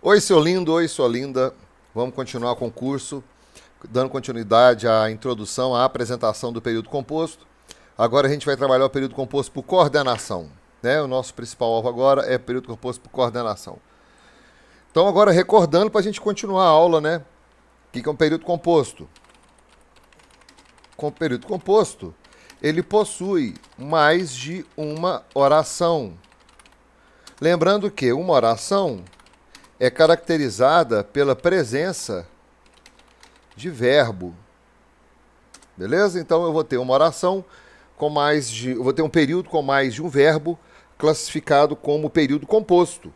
Oi, seu lindo, oi, sua linda. Vamos continuar o concurso, dando continuidade à introdução, à apresentação do período composto. Agora a gente vai trabalhar o período composto por coordenação. Né? O nosso principal alvo agora é o período composto por coordenação. Então, agora recordando para a gente continuar a aula, né? O que é um período composto? Com período composto, ele possui mais de uma oração. Lembrando que uma oração é caracterizada pela presença de verbo. Beleza? Então eu vou ter uma oração com mais de. Eu vou ter um período com mais de um verbo classificado como período composto.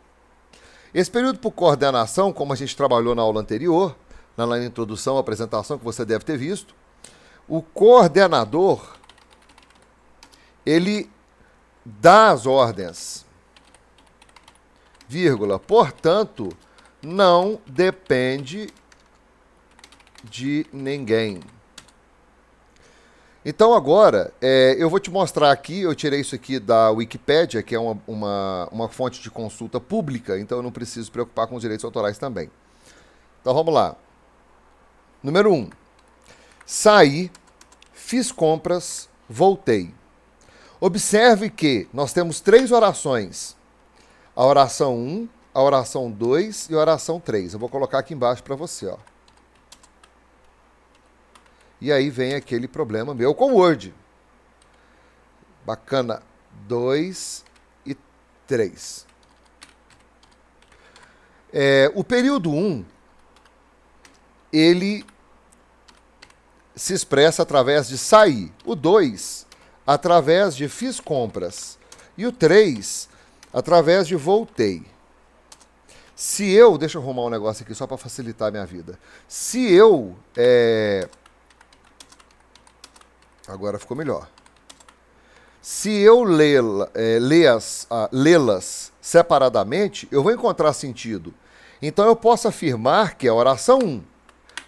Esse período por coordenação, como a gente trabalhou na aula anterior, na introdução, apresentação que você deve ter visto, o coordenador ele dá as ordens vírgula. Portanto, não depende de ninguém. Então agora, é, eu vou te mostrar aqui, eu tirei isso aqui da Wikipédia, que é uma, uma, uma fonte de consulta pública, então eu não preciso preocupar com os direitos autorais também. Então vamos lá. Número 1. Um, saí, fiz compras, voltei. Observe que nós temos três orações a oração 1, a oração 2 e a oração 3. Eu vou colocar aqui embaixo para você, ó. E aí vem aquele problema meu com o Word. Bacana. 2 e 3. É, o período 1, um, ele se expressa através de sair. O 2, através de fiz compras. E o 3, através de voltei. Se eu, deixa eu arrumar um negócio aqui só para facilitar a minha vida. Se eu, é... agora ficou melhor. Se eu lê-las é, lê lê separadamente, eu vou encontrar sentido. Então eu posso afirmar que a oração 1,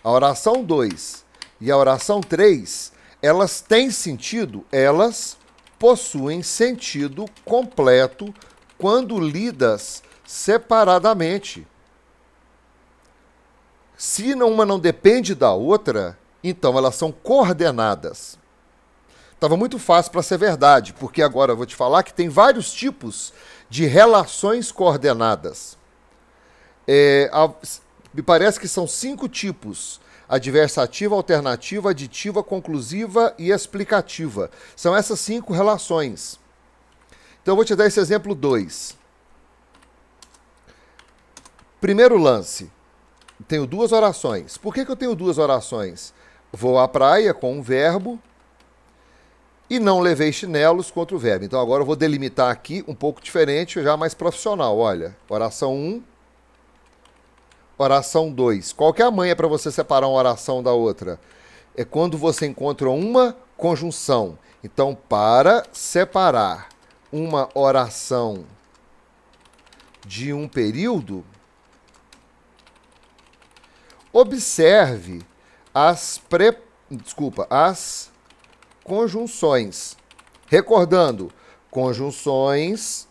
a oração 2 e a oração 3, elas têm sentido, elas possuem sentido completo quando lidas separadamente. Se uma não depende da outra, então elas são coordenadas. Estava muito fácil para ser verdade, porque agora eu vou te falar que tem vários tipos de relações coordenadas. É, a, me parece que são cinco tipos: adversativa, alternativa, aditiva, conclusiva e explicativa. São essas cinco relações. Então eu vou te dar esse exemplo 2. Primeiro lance. Tenho duas orações. Por que, que eu tenho duas orações? Vou à praia com um verbo e não levei chinelos contra o verbo. Então agora eu vou delimitar aqui um pouco diferente, já mais profissional. Olha, oração 1, um, oração 2. Qual que é a manha para você separar uma oração da outra? É quando você encontra uma conjunção. Então, para separar uma oração de um período, observe as pre... desculpa, as conjunções. Recordando, conjunções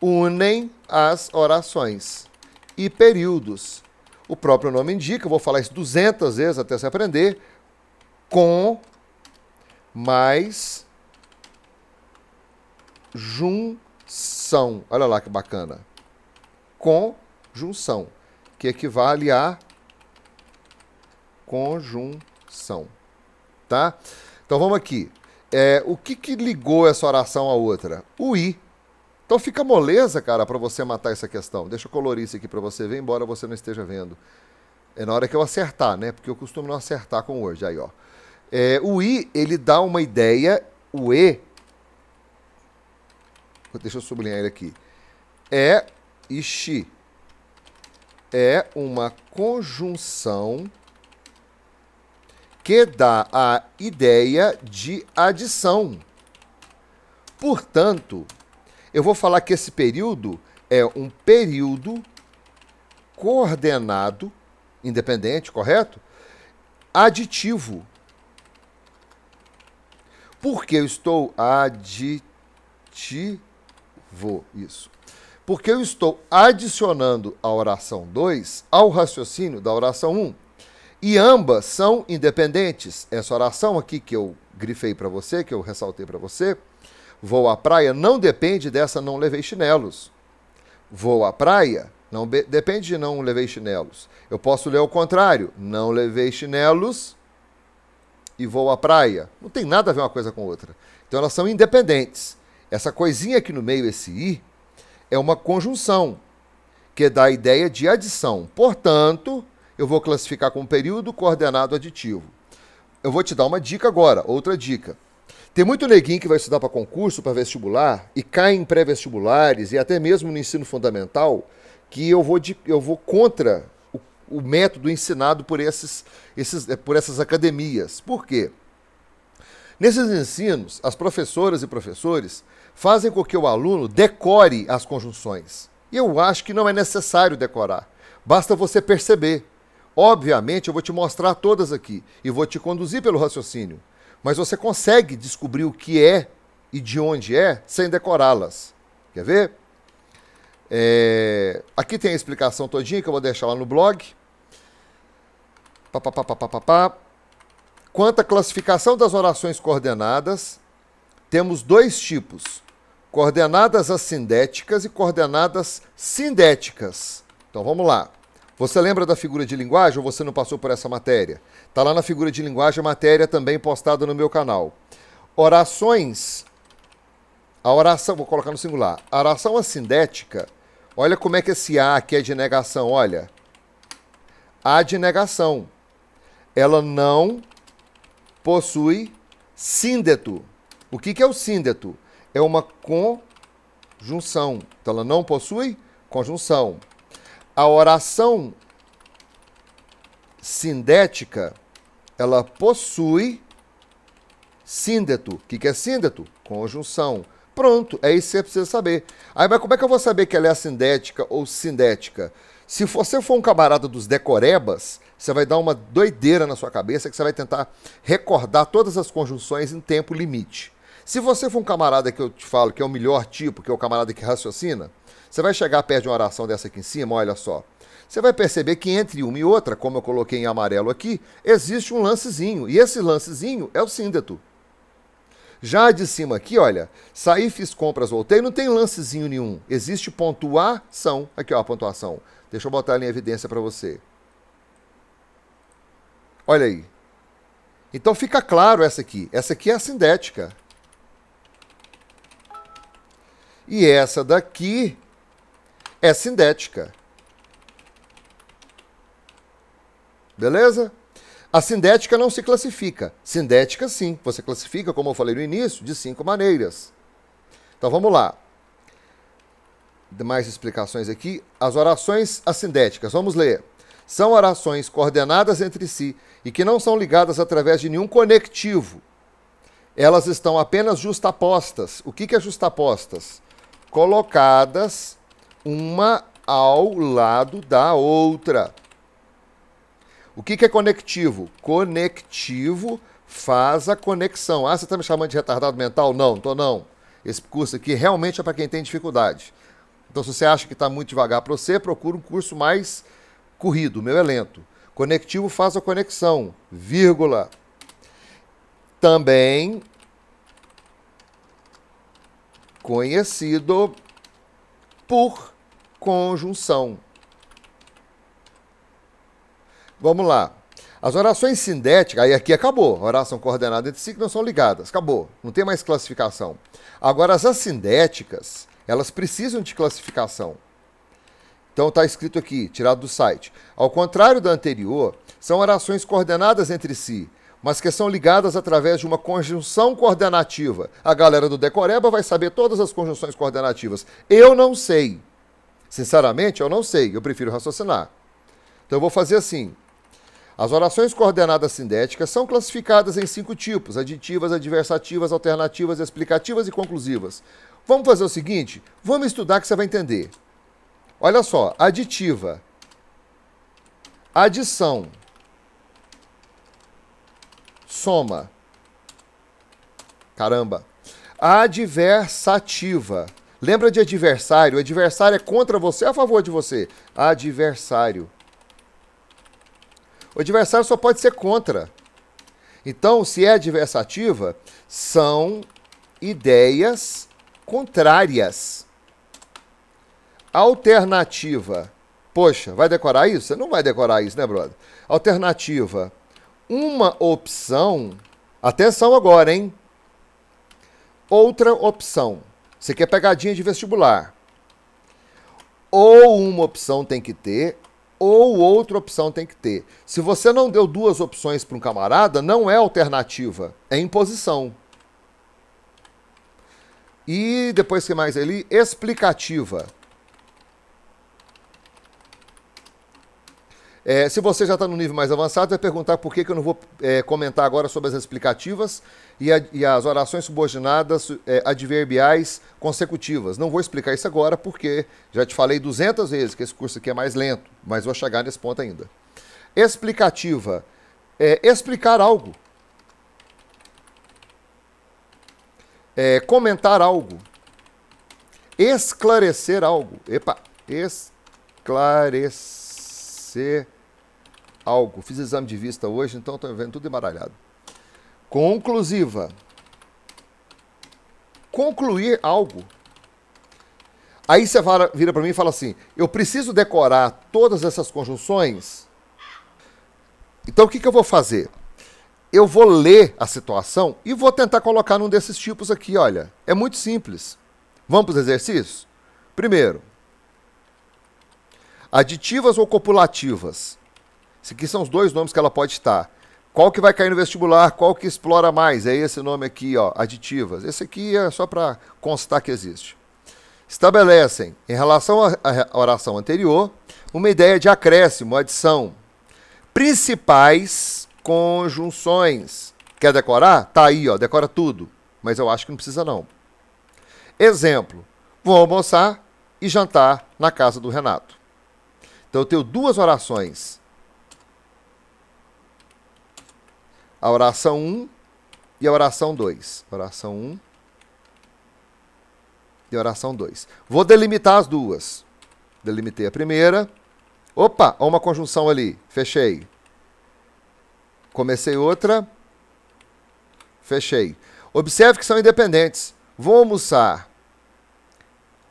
unem as orações e períodos. O próprio nome indica, eu vou falar isso 200 vezes até se aprender, com mais junção. Olha lá que bacana. Conjunção, que equivale a conjunção. Tá? Então vamos aqui. É, o que, que ligou essa oração à outra? O I. Então fica moleza, cara, para você matar essa questão. Deixa eu colorir isso aqui para você ver, embora você não esteja vendo. É na hora que eu acertar, né? Porque eu costumo não acertar com hoje. Aí, ó. É, o I, ele dá uma ideia, o E deixa eu sublinhar ele aqui. É e é uma conjunção que dá a ideia de adição. Portanto, eu vou falar que esse período é um período coordenado, independente, correto? Aditivo. Porque eu estou aditivo vou isso. Porque eu estou adicionando a oração 2 ao raciocínio da oração 1. Um. E ambas são independentes. Essa oração aqui que eu grifei para você, que eu ressaltei para você, vou à praia não depende dessa não levei chinelos. Vou à praia não depende de não levei chinelos. Eu posso ler o contrário, não levei chinelos e vou à praia. Não tem nada a ver uma coisa com outra. Então elas são independentes. Essa coisinha aqui no meio, esse i, é uma conjunção, que dá a ideia de adição. Portanto, eu vou classificar como período coordenado aditivo. Eu vou te dar uma dica agora, outra dica. Tem muito neguinho que vai estudar para concurso, para vestibular, e cai em pré-vestibulares e até mesmo no ensino fundamental, que eu vou, de, eu vou contra o, o método ensinado por, esses, esses, por essas academias. Por quê? Nesses ensinos, as professoras e professores fazem com que o aluno decore as conjunções. E eu acho que não é necessário decorar, basta você perceber. Obviamente, eu vou te mostrar todas aqui e vou te conduzir pelo raciocínio, mas você consegue descobrir o que é e de onde é sem decorá-las. Quer ver? É... Aqui tem a explicação todinha que eu vou deixar lá no blog. Pá, pá, pá, pá, pá, pá, pá. Quanto à classificação das orações coordenadas, temos dois tipos: coordenadas assindéticas e coordenadas sindéticas. Então vamos lá. Você lembra da figura de linguagem ou você não passou por essa matéria? Está lá na figura de linguagem a matéria também postada no meu canal. Orações. A oração, vou colocar no singular. A oração assindética, olha como é que esse A aqui é de negação, olha. A de negação. Ela não possui síndeto. O que, que é o síndeto? É uma conjunção. Então ela não possui conjunção. A oração sindética, ela possui síndeto. O que, que é síndeto? Conjunção. Pronto, é isso que você precisa saber. Aí, mas como é que eu vou saber que ela é sindética ou sindética? Se você for um camarada dos decorebas, você vai dar uma doideira na sua cabeça que você vai tentar recordar todas as conjunções em tempo limite. Se você for um camarada que eu te falo que é o melhor tipo, que é o camarada que raciocina, você vai chegar perto de uma oração dessa aqui em cima, olha só. Você vai perceber que entre uma e outra, como eu coloquei em amarelo aqui, existe um lancezinho. E esse lancezinho é o síndeto. Já de cima aqui, olha, saí, fiz compras, voltei, não tem lancezinho nenhum. Existe pontuação. Aqui, ó, a pontuação. Deixa eu botar ela em evidência para você. Olha aí. Então fica claro essa aqui. Essa aqui é a sindética. E essa daqui é sindética. Beleza? A sindética não se classifica. Sindética, sim. Você classifica, como eu falei no início, de cinco maneiras. Então vamos lá mais explicações aqui. As orações assindéticas, vamos ler. São orações coordenadas entre si e que não são ligadas através de nenhum conectivo. Elas estão apenas justapostas. O que, que é justapostas? Colocadas uma ao lado da outra. O que, que é conectivo? Conectivo faz a conexão. Ah, você está me chamando de retardado mental? Não, não estou não. Esse curso aqui realmente é para quem tem dificuldade. Então, se você acha que está muito devagar para você, procura um curso mais corrido. O meu é lento. Conectivo faz a conexão, vírgula. Também conhecido por conjunção. Vamos lá. As orações sindéticas, aí aqui acabou. Oração coordenada entre si que não são ligadas. Acabou. Não tem mais classificação. Agora, as assindéticas, elas precisam de classificação. Então está escrito aqui, tirado do site. Ao contrário da anterior, são orações coordenadas entre si, mas que são ligadas através de uma conjunção coordenativa. A galera do Decoreba vai saber todas as conjunções coordenativas. Eu não sei. Sinceramente, eu não sei. Eu prefiro raciocinar. Então eu vou fazer assim. As orações coordenadas sindéticas são classificadas em cinco tipos: aditivas, adversativas, alternativas, explicativas e conclusivas. Vamos fazer o seguinte? Vamos estudar que você vai entender. Olha só, aditiva, adição, soma, caramba, adversativa. Lembra de adversário? Adversário é contra você, ou a favor de você. Adversário. O adversário só pode ser contra. Então, se é adversativa, são ideias contrárias. Alternativa. Poxa, vai decorar isso? Você não vai decorar isso, né, brother? Alternativa. Uma opção. Atenção agora, hein? Outra opção. Você quer pegadinha de vestibular. Ou uma opção tem que ter, ou outra opção tem que ter. Se você não deu duas opções para um camarada, não é alternativa, é imposição. E depois que mais ali? Explicativa. É, se você já está no nível mais avançado, vai perguntar por que, que eu não vou é, comentar agora sobre as explicativas e, a, e as orações subordinadas é, adverbiais consecutivas. Não vou explicar isso agora porque já te falei 200 vezes que esse curso aqui é mais lento, mas vou chegar nesse ponto ainda. Explicativa é explicar algo. é, comentar algo, esclarecer algo. Epa, esclarecer algo. Fiz exame de vista hoje, então estou vendo tudo embaralhado. Conclusiva. Concluir algo. Aí você vira para mim e fala assim: eu preciso decorar todas essas conjunções. Então o que, que eu vou fazer? eu vou ler a situação e vou tentar colocar num desses tipos aqui, olha. É muito simples. Vamos para os exercícios? Primeiro, aditivas ou copulativas. Esses aqui são os dois nomes que ela pode estar. Qual que vai cair no vestibular? Qual que explora mais? É esse nome aqui, ó, aditivas. Esse aqui é só para constar que existe. Estabelecem, em relação à oração anterior, uma ideia de acréscimo, adição. Principais conjunções. Quer decorar? Tá aí, ó, decora tudo. Mas eu acho que não precisa não. Exemplo: vou almoçar e jantar na casa do Renato. Então eu tenho duas orações. A oração 1 um e a oração 2. Oração 1 um e oração 2. Vou delimitar as duas. Delimitei a primeira. Opa, uma conjunção ali. Fechei. Comecei outra, fechei. Observe que são independentes. Vou almoçar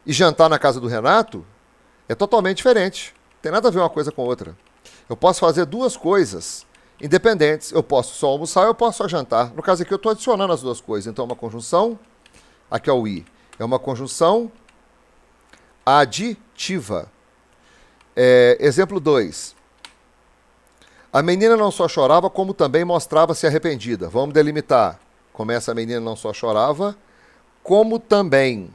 e jantar na casa do Renato é totalmente diferente. Não tem nada a ver uma coisa com outra. Eu posso fazer duas coisas independentes. Eu posso só almoçar eu posso só jantar. No caso aqui, eu estou adicionando as duas coisas. Então, é uma conjunção, aqui é o i, é uma conjunção aditiva. É, exemplo 2. A menina não só chorava, como também mostrava-se arrependida. Vamos delimitar. Começa a menina não só chorava, como também.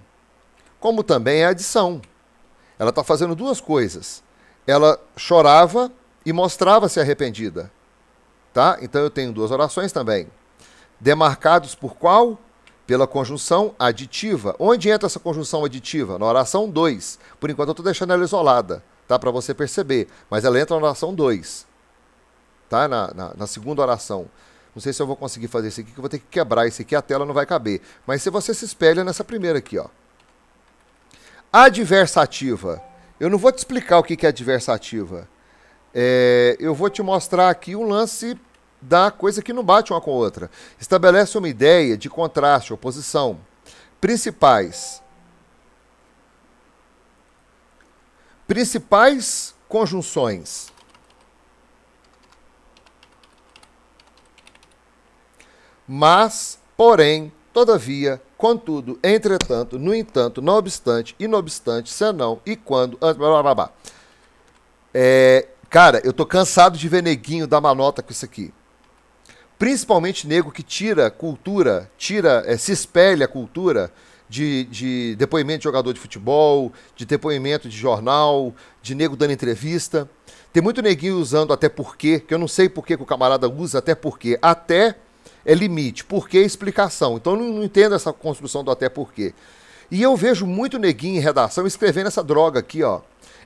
Como também é adição. Ela está fazendo duas coisas. Ela chorava e mostrava-se arrependida. Tá? Então eu tenho duas orações também. Demarcados por qual? Pela conjunção aditiva. Onde entra essa conjunção aditiva? Na oração 2. Por enquanto eu estou deixando ela isolada, tá? Para você perceber. Mas ela entra na oração 2 tá? Na, na, na, segunda oração. Não sei se eu vou conseguir fazer isso aqui, que eu vou ter que quebrar isso aqui, a tela não vai caber. Mas se você se espelha nessa primeira aqui, ó. Adversativa. Eu não vou te explicar o que, é adversativa. É, eu vou te mostrar aqui um lance da coisa que não bate uma com a outra. Estabelece uma ideia de contraste, oposição. Principais. Principais conjunções. mas, porém, todavia, contudo, entretanto, no entanto, não obstante, inobstante, senão, e quando, ah, blá blá blá. blá. É, cara, eu tô cansado de ver neguinho dar uma nota com isso aqui. Principalmente nego que tira cultura, tira, é, se espelha a cultura de, de depoimento de jogador de futebol, de depoimento de jornal, de nego dando entrevista. Tem muito neguinho usando até porque, que eu não sei por que o camarada usa até porque. Até é limite, porque explicação. Então eu não, não entendo essa construção do até porquê. E eu vejo muito neguinho em redação escrevendo essa droga aqui, ó.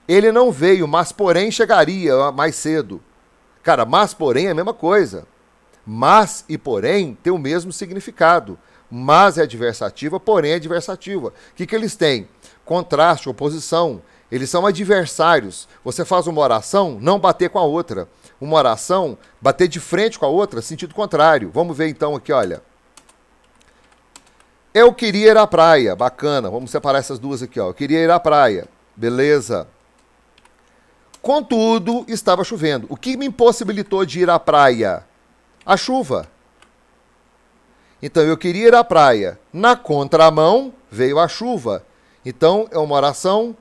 Ele não veio, mas porém chegaria mais cedo. Cara, mas porém é a mesma coisa. Mas e porém tem o mesmo significado. Mas é adversativa, porém é adversativa. O que, que eles têm? Contraste, oposição. Eles são adversários. Você faz uma oração, não bater com a outra uma oração bater de frente com a outra, sentido contrário. Vamos ver então aqui, olha. Eu queria ir à praia. Bacana. Vamos separar essas duas aqui, ó. Eu queria ir à praia. Beleza. Contudo, estava chovendo. O que me impossibilitou de ir à praia? A chuva. Então eu queria ir à praia. Na contramão veio a chuva. Então é uma oração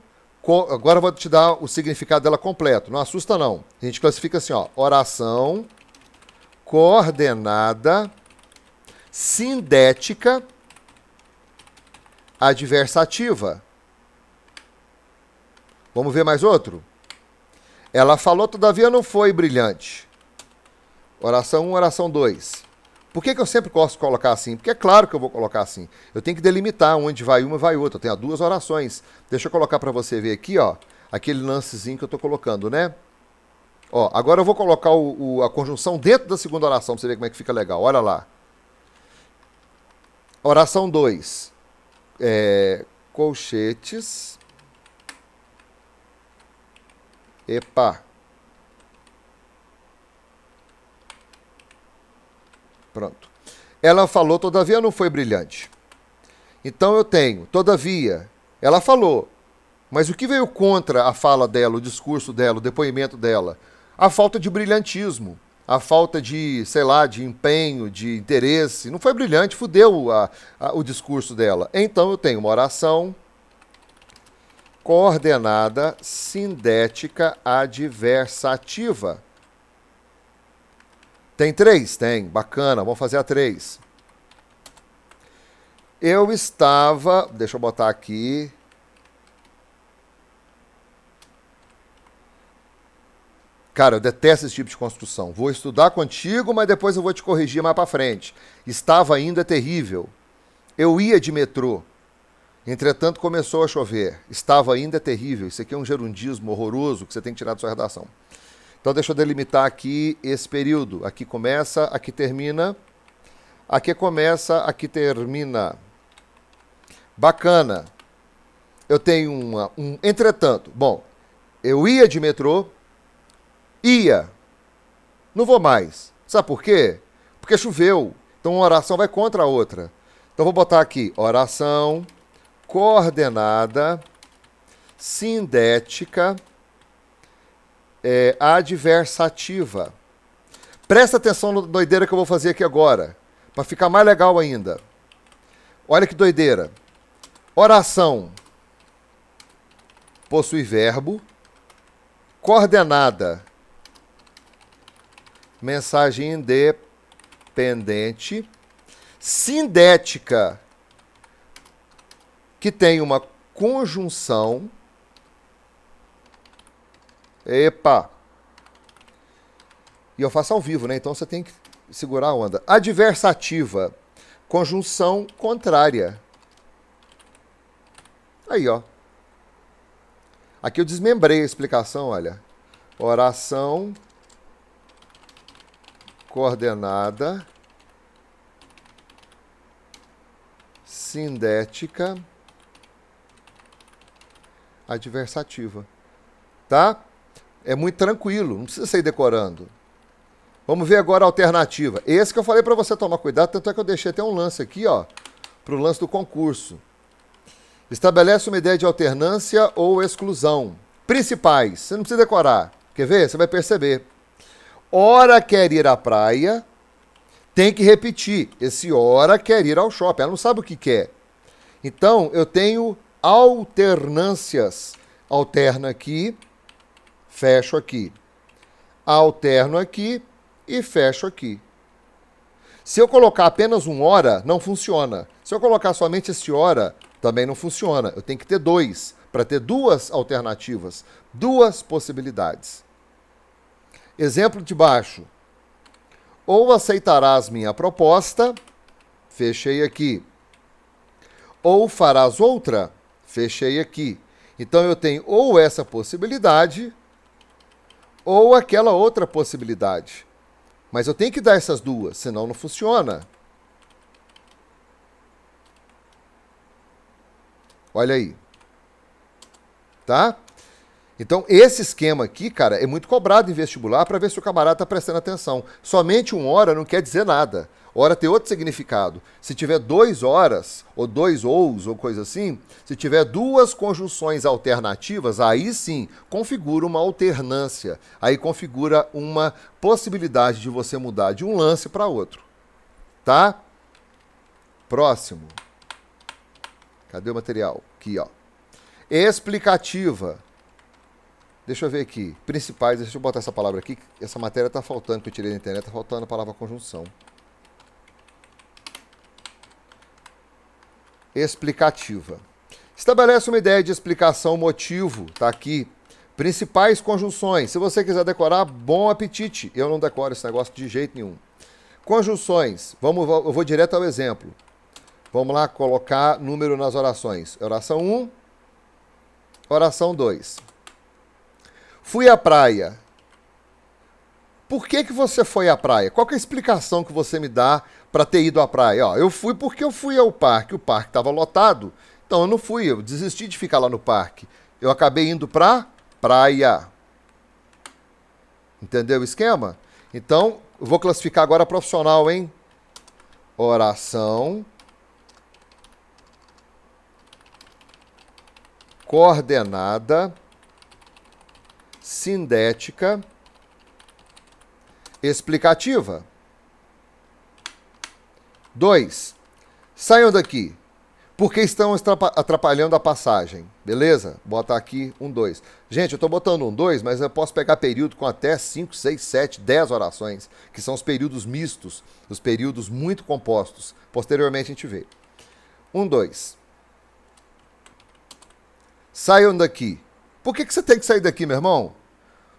Agora eu vou te dar o significado dela completo. Não assusta, não. A gente classifica assim, ó. Oração coordenada sindética adversativa. Vamos ver mais outro? Ela falou, todavia não foi brilhante. Oração 1, oração 2. Por que, que eu sempre gosto de colocar assim? Porque é claro que eu vou colocar assim. Eu tenho que delimitar onde vai uma e vai outra. Eu tenho duas orações. Deixa eu colocar para você ver aqui, ó. Aquele lancezinho que eu estou colocando, né? Ó, agora eu vou colocar o, o, a conjunção dentro da segunda oração para você ver como é que fica legal. Olha lá. Oração 2. É, colchetes. Epa. Pronto. Ela falou, todavia não foi brilhante. Então eu tenho, todavia, ela falou, mas o que veio contra a fala dela, o discurso dela, o depoimento dela? A falta de brilhantismo, a falta de, sei lá, de empenho, de interesse. Não foi brilhante, fudeu a, a, o discurso dela. Então eu tenho uma oração coordenada sindética adversativa. Tem três? Tem. Bacana, vamos fazer a três. Eu estava. Deixa eu botar aqui. Cara, eu detesto esse tipo de construção. Vou estudar contigo, mas depois eu vou te corrigir mais para frente. Estava ainda terrível. Eu ia de metrô. Entretanto, começou a chover. Estava ainda terrível. Isso aqui é um gerundismo horroroso que você tem que tirar da sua redação. Então deixa eu delimitar aqui esse período. Aqui começa, aqui termina. Aqui começa, aqui termina. Bacana. Eu tenho uma, um entretanto. Bom, eu ia de metrô, ia. Não vou mais. Sabe por quê? Porque choveu. Então uma oração vai contra a outra. Então vou botar aqui oração coordenada sindética é, adversativa. Presta atenção na doideira que eu vou fazer aqui agora, para ficar mais legal ainda. Olha que doideira. Oração possui verbo. Coordenada, mensagem independente. Sindética, que tem uma conjunção Epa! E eu faço ao vivo, né? Então você tem que segurar a onda. Adversativa. Conjunção contrária. Aí, ó. Aqui eu desmembrei a explicação, olha. Oração coordenada sindética adversativa. Tá? É muito tranquilo, não precisa sair decorando. Vamos ver agora a alternativa. Esse que eu falei para você tomar cuidado, tanto é que eu deixei até um lance aqui, ó, para o lance do concurso. Estabelece uma ideia de alternância ou exclusão. Principais, você não precisa decorar. Quer ver? Você vai perceber. Ora quer ir à praia, tem que repetir. Esse ora quer ir ao shopping. Ela não sabe o que quer. Então, eu tenho alternâncias. Alterna aqui, fecho aqui. Alterno aqui e fecho aqui. Se eu colocar apenas um hora, não funciona. Se eu colocar somente esse hora, também não funciona. Eu tenho que ter dois, para ter duas alternativas, duas possibilidades. Exemplo de baixo. Ou aceitarás minha proposta, fechei aqui. Ou farás outra, fechei aqui. Então eu tenho ou essa possibilidade ou aquela outra possibilidade. Mas eu tenho que dar essas duas, senão não funciona. Olha aí. Tá? Então, esse esquema aqui, cara, é muito cobrado em vestibular para ver se o camarada está prestando atenção. Somente uma hora não quer dizer nada. Hora tem outro significado. Se tiver dois horas, ou dois ous, ou coisa assim, se tiver duas conjunções alternativas, aí sim configura uma alternância. Aí configura uma possibilidade de você mudar de um lance para outro. Tá? Próximo. Cadê o material? Aqui, ó. Explicativa. Deixa eu ver aqui. Principais, deixa eu botar essa palavra aqui. Essa matéria está faltando, que eu tirei da internet, está faltando a palavra conjunção. Explicativa. Estabelece uma ideia de explicação motivo, tá aqui. Principais conjunções. Se você quiser decorar, bom apetite. Eu não decoro esse negócio de jeito nenhum. Conjunções. Vamos, eu vou direto ao exemplo. Vamos lá colocar número nas orações. Oração 1, oração 2. Fui à praia. Por que, que você foi à praia? Qual é a explicação que você me dá para ter ido à praia? Ó, eu fui porque eu fui ao parque, o parque estava lotado. Então eu não fui, eu desisti de ficar lá no parque. Eu acabei indo para praia. Entendeu o esquema? Então, eu vou classificar agora profissional, hein? Oração. Coordenada sindética explicativa. 2. Saiam daqui, porque estão atrapalhando a passagem. Beleza? Bota aqui um 2. Gente, eu estou botando um 2, mas eu posso pegar período com até 5, 6, 7, 10 orações, que são os períodos mistos, os períodos muito compostos. Posteriormente a gente vê. Um 2. Saiam daqui, por que, que você tem que sair daqui, meu irmão?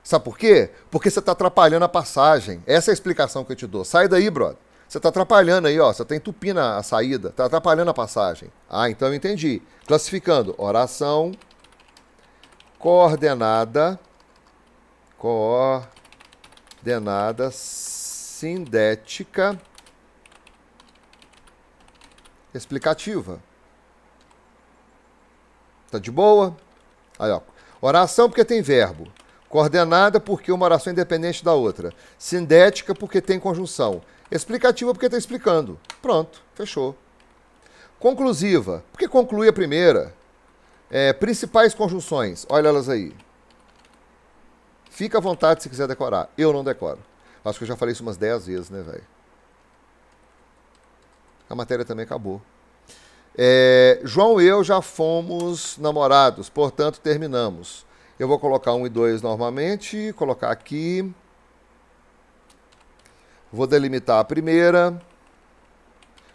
Sabe por quê? Porque você está atrapalhando a passagem. Essa é a explicação que eu te dou. Sai daí, brother. Você está atrapalhando aí, ó. Você está entupindo a saída. Está atrapalhando a passagem. Ah, então eu entendi. Classificando. Oração coordenada. Coordenada sindética explicativa. Tá de boa? Aí, ó. Oração porque tem verbo. Coordenada porque uma oração é independente da outra. Sindética porque tem conjunção. Explicativa porque está explicando. Pronto, fechou. Conclusiva, porque conclui a primeira. É, principais conjunções, olha elas aí. Fica à vontade se quiser decorar. Eu não decoro. Acho que eu já falei isso umas 10 vezes, né, velho? A matéria também acabou. É, João e eu já fomos namorados, portanto terminamos. Eu vou colocar um e dois normalmente, colocar aqui. Vou delimitar a primeira.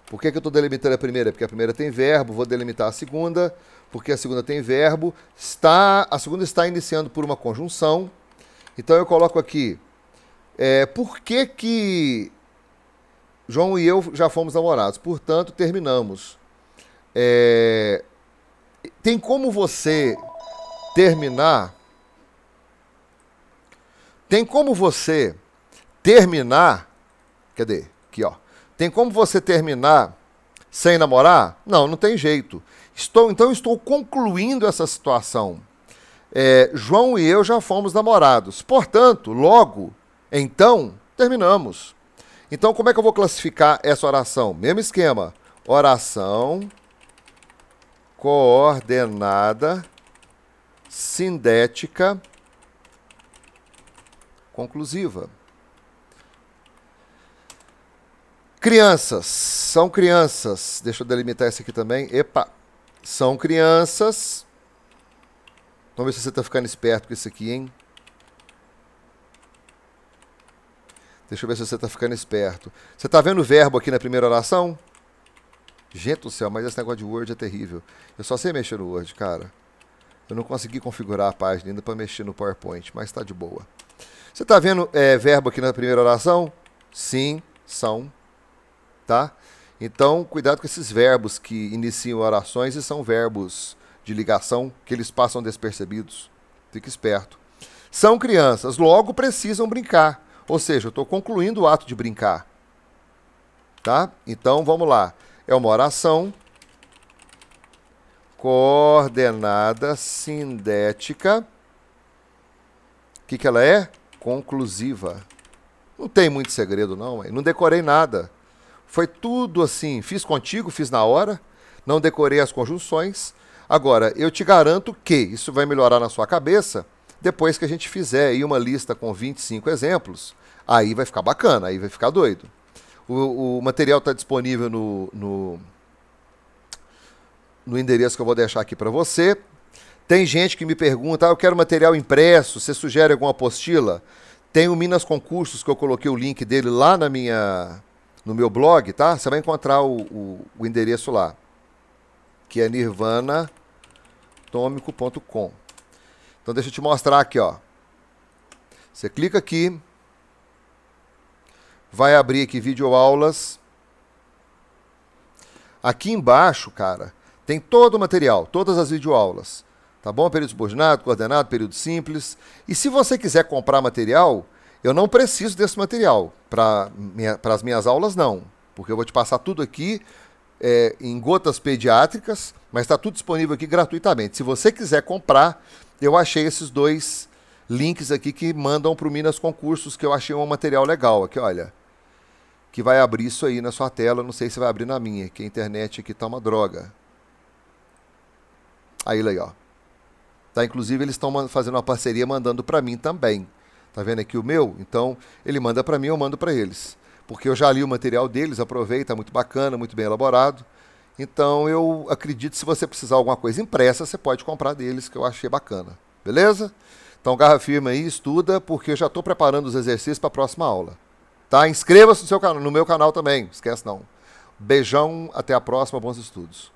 Por que, que eu estou delimitando a primeira? Porque a primeira tem verbo, vou delimitar a segunda, porque a segunda tem verbo. Está, a segunda está iniciando por uma conjunção. Então eu coloco aqui. É, por que, que João e eu já fomos namorados? Portanto, terminamos. É, tem como você terminar. Tem como você terminar. Cadê? Aqui, ó. Tem como você terminar sem namorar? Não, não tem jeito. Estou, então estou concluindo essa situação. É, João e eu já fomos namorados. Portanto, logo, então, terminamos. Então, como é que eu vou classificar essa oração? Mesmo esquema. Oração coordenada sindética conclusiva. Crianças, são crianças. Deixa eu delimitar isso aqui também. Epa, são crianças. Vamos ver se você está ficando esperto com isso aqui, hein? Deixa eu ver se você está ficando esperto. Você está vendo o verbo aqui na primeira oração? Gente do céu, mas esse negócio de Word é terrível. Eu só sei mexer no Word, cara. Eu não consegui configurar a página ainda para mexer no PowerPoint, mas está de boa. Você está vendo é, verbo aqui na primeira oração? Sim, são. Tá? Então, cuidado com esses verbos que iniciam orações e são verbos de ligação que eles passam despercebidos. Fique esperto. São crianças, logo precisam brincar. Ou seja, eu estou concluindo o ato de brincar. Tá? Então, vamos lá. É uma oração coordenada sindética. O que, que ela é? Conclusiva. Não tem muito segredo, não. Mãe. Não decorei nada. Foi tudo assim. Fiz contigo, fiz na hora. Não decorei as conjunções. Agora, eu te garanto que isso vai melhorar na sua cabeça depois que a gente fizer aí uma lista com 25 exemplos. Aí vai ficar bacana, aí vai ficar doido. O, o material está disponível no, no, no endereço que eu vou deixar aqui para você. Tem gente que me pergunta, ah, eu quero material impresso, você sugere alguma apostila? Tem o Minas Concursos, que eu coloquei o link dele lá na minha, no meu blog, tá? Você vai encontrar o, o, o endereço lá, que é nirvanatomico.com. Então deixa eu te mostrar aqui, ó. Você clica aqui, vai abrir aqui videoaulas. Aqui embaixo, cara, tem todo o material, todas as videoaulas. Tá bom? Período subordinado, coordenado, período simples. E se você quiser comprar material, eu não preciso desse material para minha, as minhas aulas, não. Porque eu vou te passar tudo aqui é, em gotas pediátricas, mas está tudo disponível aqui gratuitamente. Se você quiser comprar, eu achei esses dois links aqui que mandam para o Minas Concursos, que eu achei um material legal aqui, olha que vai abrir isso aí na sua tela. Não sei se vai abrir na minha, que a internet aqui tá uma droga. Aí, aí, ó. Tá, inclusive, eles estão fazendo uma parceria mandando para mim também. Tá vendo aqui o meu? Então, ele manda para mim, eu mando para eles. Porque eu já li o material deles, aproveita, muito bacana, muito bem elaborado. Então, eu acredito se você precisar alguma coisa impressa, você pode comprar deles, que eu achei bacana. Beleza? Então, garra firme aí, estuda, porque eu já estou preparando os exercícios para a próxima aula. Tá? Inscreva-se no, no meu canal também, esquece não. Beijão, até a próxima, bons estudos.